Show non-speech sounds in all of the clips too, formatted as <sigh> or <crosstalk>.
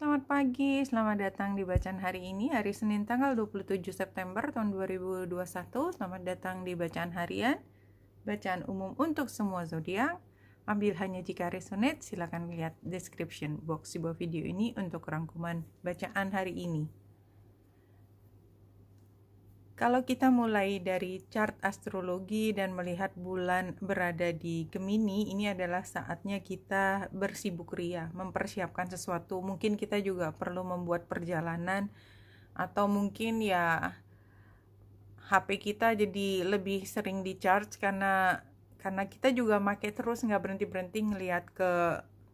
Selamat pagi, selamat datang di bacaan hari ini hari Senin tanggal 27 September tahun 2021. Selamat datang di bacaan harian, bacaan umum untuk semua zodiak. Ambil hanya jika resonate, silakan lihat description box di bawah video ini untuk rangkuman bacaan hari ini. Kalau kita mulai dari chart astrologi dan melihat bulan berada di Gemini, ini adalah saatnya kita bersibuk ria, mempersiapkan sesuatu. Mungkin kita juga perlu membuat perjalanan atau mungkin ya HP kita jadi lebih sering di charge karena karena kita juga make terus nggak berhenti berhenti ngelihat ke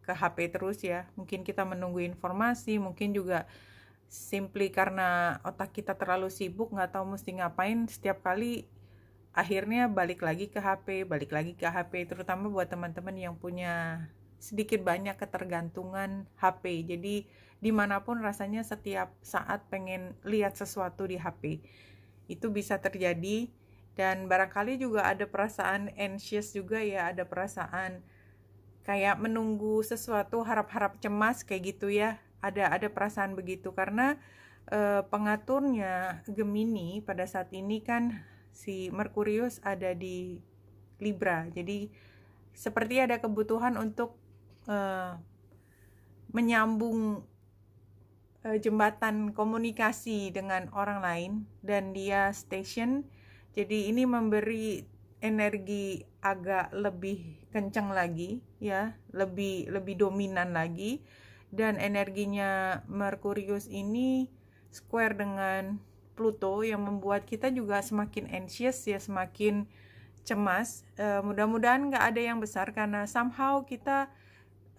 ke HP terus ya mungkin kita menunggu informasi mungkin juga simply karena otak kita terlalu sibuk nggak tahu mesti ngapain setiap kali akhirnya balik lagi ke HP balik lagi ke HP terutama buat teman-teman yang punya sedikit banyak ketergantungan HP jadi dimanapun rasanya setiap saat pengen lihat sesuatu di HP itu bisa terjadi dan barangkali juga ada perasaan anxious juga ya ada perasaan kayak menunggu sesuatu harap-harap cemas kayak gitu ya ada ada perasaan begitu karena e, pengaturnya Gemini pada saat ini kan si Merkurius ada di Libra. Jadi seperti ada kebutuhan untuk e, menyambung e, jembatan komunikasi dengan orang lain dan dia station. Jadi ini memberi energi agak lebih kencang lagi ya, lebih lebih dominan lagi dan energinya Merkurius ini square dengan Pluto yang membuat kita juga semakin anxious ya semakin cemas uh, mudah-mudahan nggak ada yang besar karena somehow kita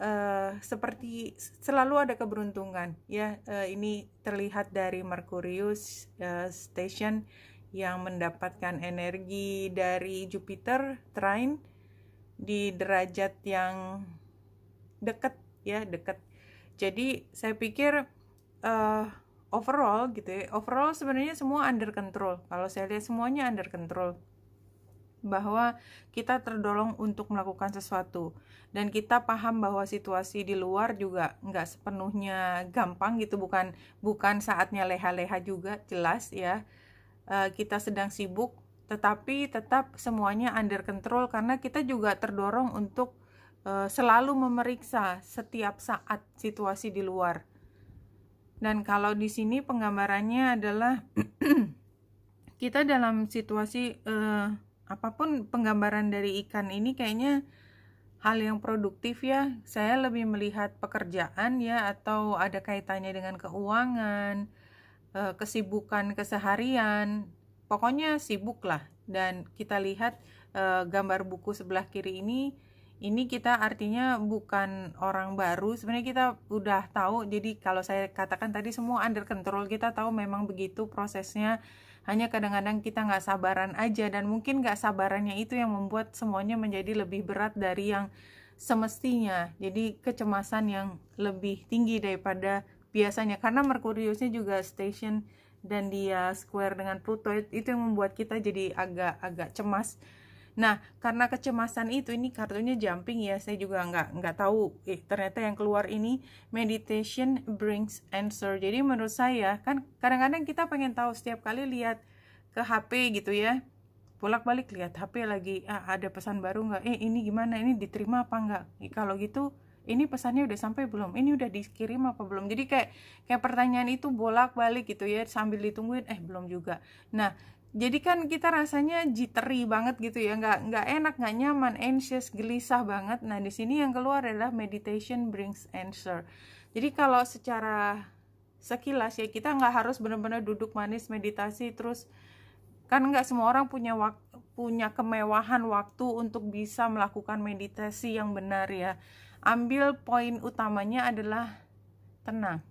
uh, seperti selalu ada keberuntungan ya uh, ini terlihat dari Merkurius uh, station yang mendapatkan energi dari Jupiter trine di derajat yang dekat ya dekat jadi saya pikir uh, overall gitu ya overall sebenarnya semua under control kalau saya lihat semuanya under control bahwa kita terdorong untuk melakukan sesuatu dan kita paham bahwa situasi di luar juga nggak sepenuhnya gampang gitu bukan bukan saatnya leha-leha juga jelas ya uh, kita sedang sibuk tetapi tetap semuanya under control karena kita juga terdorong untuk Eh, selalu memeriksa setiap saat situasi di luar. Dan kalau di sini penggambarannya adalah <clears throat> kita dalam situasi eh, apapun penggambaran dari ikan ini kayaknya hal yang produktif ya. Saya lebih melihat pekerjaan ya atau ada kaitannya dengan keuangan, eh, kesibukan keseharian. Pokoknya sibuk lah. Dan kita lihat eh, gambar buku sebelah kiri ini ini kita artinya bukan orang baru sebenarnya kita udah tahu jadi kalau saya katakan tadi semua under control kita tahu memang begitu prosesnya hanya kadang-kadang kita nggak sabaran aja dan mungkin nggak sabarannya itu yang membuat semuanya menjadi lebih berat dari yang semestinya jadi kecemasan yang lebih tinggi daripada biasanya karena Merkuriusnya juga station dan dia square dengan Pluto itu yang membuat kita jadi agak-agak cemas Nah, karena kecemasan itu ini kartunya jumping ya, saya juga nggak nggak tahu. Eh, ternyata yang keluar ini meditation brings answer. Jadi menurut saya kan kadang-kadang kita pengen tahu setiap kali lihat ke HP gitu ya, bolak-balik lihat HP lagi, ah, ada pesan baru nggak? Eh, ini gimana? Ini diterima apa nggak? Eh, kalau gitu ini pesannya udah sampai belum ini udah dikirim apa belum jadi kayak kayak pertanyaan itu bolak balik gitu ya sambil ditungguin eh belum juga nah jadi kan kita rasanya jittery banget gitu ya nggak nggak enak nggak nyaman anxious gelisah banget nah di sini yang keluar adalah meditation brings answer jadi kalau secara sekilas ya kita nggak harus benar-benar duduk manis meditasi terus kan nggak semua orang punya wak punya kemewahan waktu untuk bisa melakukan meditasi yang benar ya ambil poin utamanya adalah tenang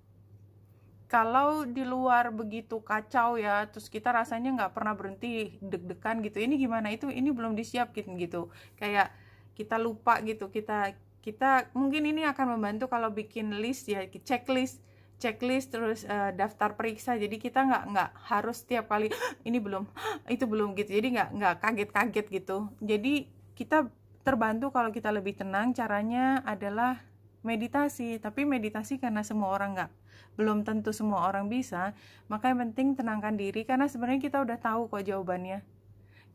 kalau di luar begitu kacau ya terus kita rasanya nggak pernah berhenti deg-degan gitu ini gimana itu ini belum disiapin gitu kayak kita lupa gitu kita kita mungkin ini akan membantu kalau bikin list ya checklist checklist terus uh, daftar periksa jadi kita nggak nggak harus setiap kali ini belum itu belum gitu jadi nggak nggak kaget-kaget gitu jadi kita terbantu kalau kita lebih tenang caranya adalah meditasi tapi meditasi karena semua orang nggak belum tentu semua orang bisa maka yang penting tenangkan diri karena sebenarnya kita udah tahu kok jawabannya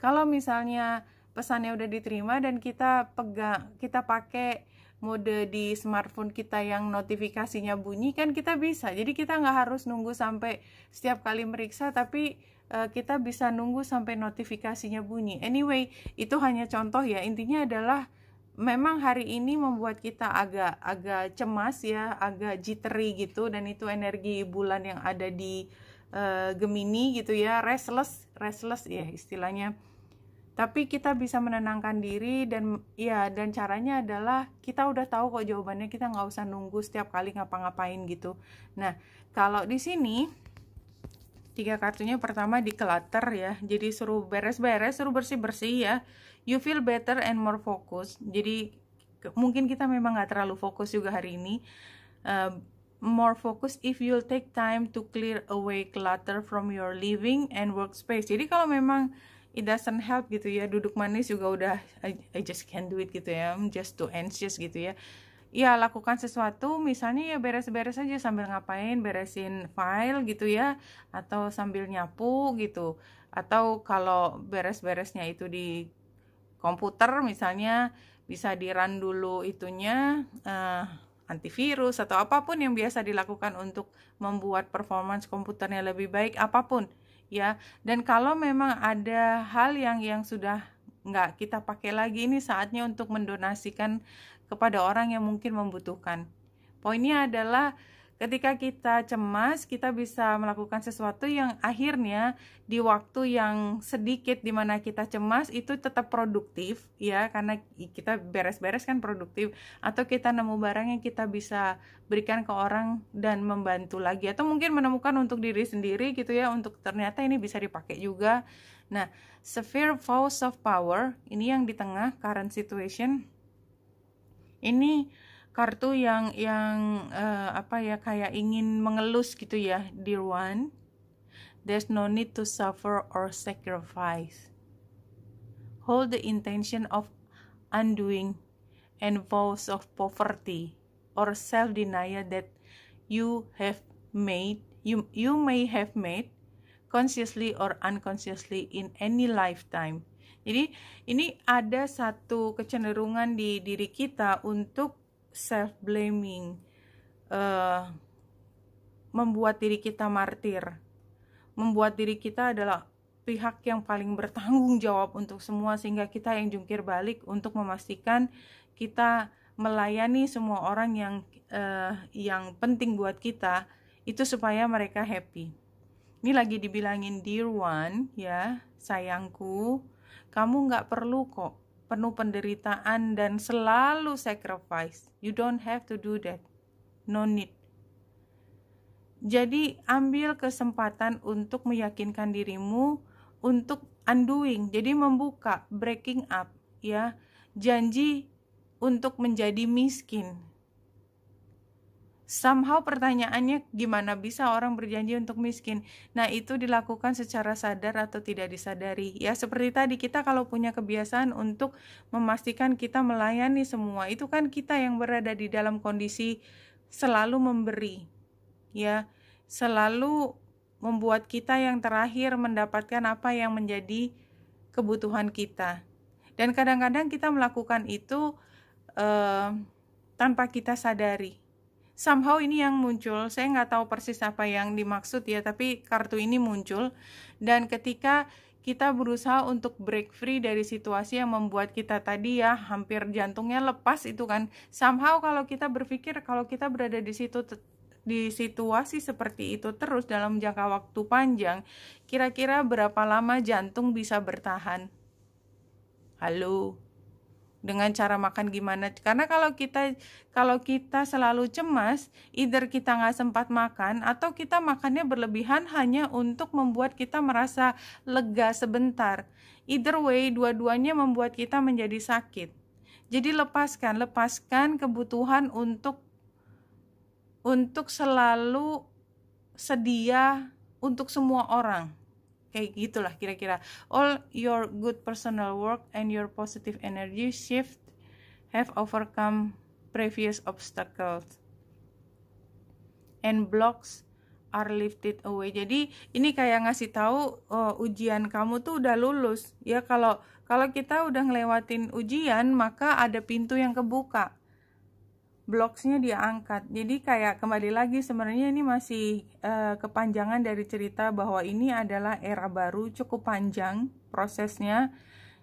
kalau misalnya pesannya udah diterima dan kita pegang kita pakai mode di smartphone kita yang notifikasinya bunyi kan kita bisa jadi kita nggak harus nunggu sampai setiap kali meriksa tapi uh, kita bisa nunggu sampai notifikasinya bunyi anyway itu hanya contoh ya intinya adalah memang hari ini membuat kita agak agak cemas ya, agak jittery gitu dan itu energi bulan yang ada di uh, Gemini gitu ya, restless, restless ya istilahnya. Tapi kita bisa menenangkan diri dan ya dan caranya adalah kita udah tahu kok jawabannya kita nggak usah nunggu setiap kali ngapa-ngapain gitu. Nah kalau di sini tiga kartunya pertama di clutter ya jadi suruh beres-beres suruh bersih-bersih ya you feel better and more focus jadi mungkin kita memang nggak terlalu fokus juga hari ini uh, more focus if you'll take time to clear away clutter from your living and workspace jadi kalau memang it doesn't help gitu ya duduk manis juga udah I, I just can't do it gitu ya I'm just too anxious gitu ya ya lakukan sesuatu misalnya ya beres-beres aja sambil ngapain beresin file gitu ya atau sambil nyapu gitu atau kalau beres-beresnya itu di komputer misalnya bisa di diran dulu itunya uh, antivirus atau apapun yang biasa dilakukan untuk membuat performance komputernya lebih baik apapun ya dan kalau memang ada hal yang yang sudah nggak kita pakai lagi ini saatnya untuk mendonasikan kepada orang yang mungkin membutuhkan. Poinnya adalah ketika kita cemas, kita bisa melakukan sesuatu yang akhirnya di waktu yang sedikit di mana kita cemas itu tetap produktif ya karena kita beres-beres kan produktif atau kita nemu barang yang kita bisa berikan ke orang dan membantu lagi atau mungkin menemukan untuk diri sendiri gitu ya untuk ternyata ini bisa dipakai juga. Nah, severe force of power ini yang di tengah current situation ini kartu yang yang uh, apa ya kayak ingin mengelus gitu ya dear one there's no need to suffer or sacrifice hold the intention of undoing and vows of poverty or self denial that you have made you you may have made consciously or unconsciously in any lifetime jadi ini ada satu kecenderungan di diri kita untuk self blaming, uh, eh, membuat diri kita martir, membuat diri kita adalah pihak yang paling bertanggung jawab untuk semua sehingga kita yang jungkir balik untuk memastikan kita melayani semua orang yang uh, yang penting buat kita itu supaya mereka happy. Ini lagi dibilangin dear one ya, sayangku, kamu nggak perlu kok penuh penderitaan dan selalu sacrifice. You don't have to do that. No need. Jadi ambil kesempatan untuk meyakinkan dirimu untuk undoing. Jadi membuka, breaking up ya. Janji untuk menjadi miskin somehow pertanyaannya gimana bisa orang berjanji untuk miskin. Nah, itu dilakukan secara sadar atau tidak disadari. Ya, seperti tadi kita kalau punya kebiasaan untuk memastikan kita melayani semua, itu kan kita yang berada di dalam kondisi selalu memberi. Ya, selalu membuat kita yang terakhir mendapatkan apa yang menjadi kebutuhan kita. Dan kadang-kadang kita melakukan itu eh, tanpa kita sadari somehow ini yang muncul saya nggak tahu persis apa yang dimaksud ya tapi kartu ini muncul dan ketika kita berusaha untuk break free dari situasi yang membuat kita tadi ya hampir jantungnya lepas itu kan somehow kalau kita berpikir kalau kita berada di situ di situasi seperti itu terus dalam jangka waktu panjang, kira-kira berapa lama jantung bisa bertahan? Halo dengan cara makan gimana karena kalau kita kalau kita selalu cemas either kita nggak sempat makan atau kita makannya berlebihan hanya untuk membuat kita merasa lega sebentar either way dua-duanya membuat kita menjadi sakit jadi lepaskan lepaskan kebutuhan untuk untuk selalu sedia untuk semua orang kayak gitulah kira-kira all your good personal work and your positive energy shift have overcome previous obstacles and blocks are lifted away. Jadi ini kayak ngasih tahu uh, ujian kamu tuh udah lulus. Ya kalau kalau kita udah ngelewatin ujian, maka ada pintu yang kebuka blogsnya dia angkat jadi kayak kembali lagi sebenarnya ini masih uh, kepanjangan dari cerita bahwa ini adalah era baru cukup panjang prosesnya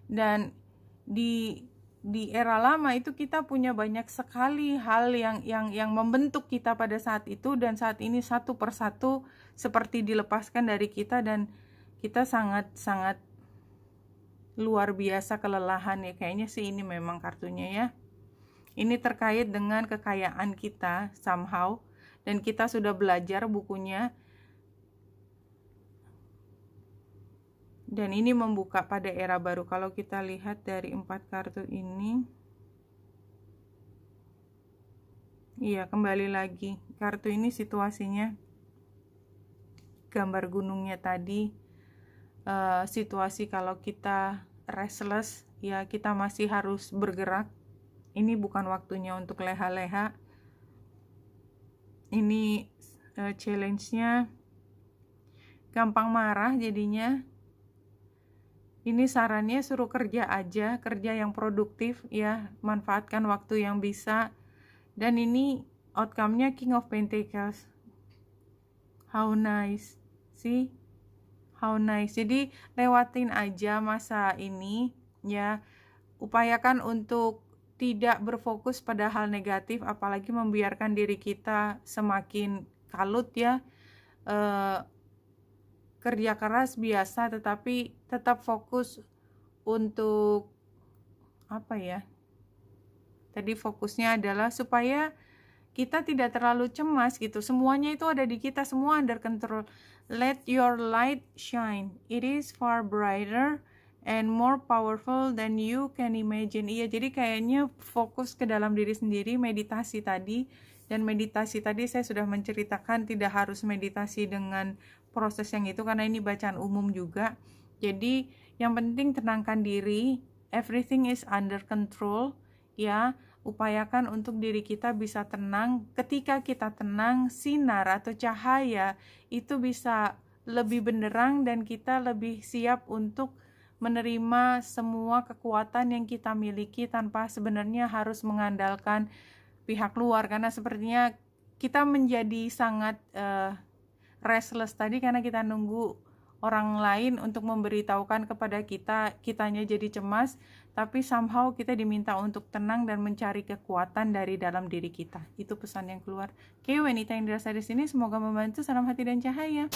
dan di di era lama itu kita punya banyak sekali hal yang yang yang membentuk kita pada saat itu dan saat ini satu persatu seperti dilepaskan dari kita dan kita sangat sangat luar biasa kelelahan ya kayaknya sih ini memang kartunya ya ini terkait dengan kekayaan kita somehow dan kita sudah belajar bukunya. Dan ini membuka pada era baru. Kalau kita lihat dari empat kartu ini, iya kembali lagi. Kartu ini situasinya gambar gunungnya tadi, uh, situasi kalau kita restless, ya kita masih harus bergerak ini bukan waktunya untuk leha-leha ini uh, challenge-nya gampang marah jadinya ini sarannya suruh kerja aja kerja yang produktif ya manfaatkan waktu yang bisa dan ini outcome-nya King of Pentacles how nice see how nice jadi lewatin aja masa ini ya upayakan untuk tidak berfokus pada hal negatif apalagi membiarkan diri kita semakin kalut ya e, kerja keras biasa tetapi tetap fokus untuk apa ya tadi fokusnya adalah supaya kita tidak terlalu cemas gitu semuanya itu ada di kita semua under control let your light shine it is far brighter and more powerful than you can imagine. Iya, jadi kayaknya fokus ke dalam diri sendiri, meditasi tadi dan meditasi tadi saya sudah menceritakan tidak harus meditasi dengan proses yang itu karena ini bacaan umum juga. Jadi yang penting tenangkan diri, everything is under control ya. Upayakan untuk diri kita bisa tenang. Ketika kita tenang, sinar atau cahaya itu bisa lebih benderang dan kita lebih siap untuk menerima semua kekuatan yang kita miliki tanpa sebenarnya harus mengandalkan pihak luar karena sepertinya kita menjadi sangat uh, restless tadi karena kita nunggu orang lain untuk memberitahukan kepada kita kitanya jadi cemas tapi somehow kita diminta untuk tenang dan mencari kekuatan dari dalam diri kita itu pesan yang keluar oke okay, wanita yang dirasa di sini semoga membantu salam hati dan cahaya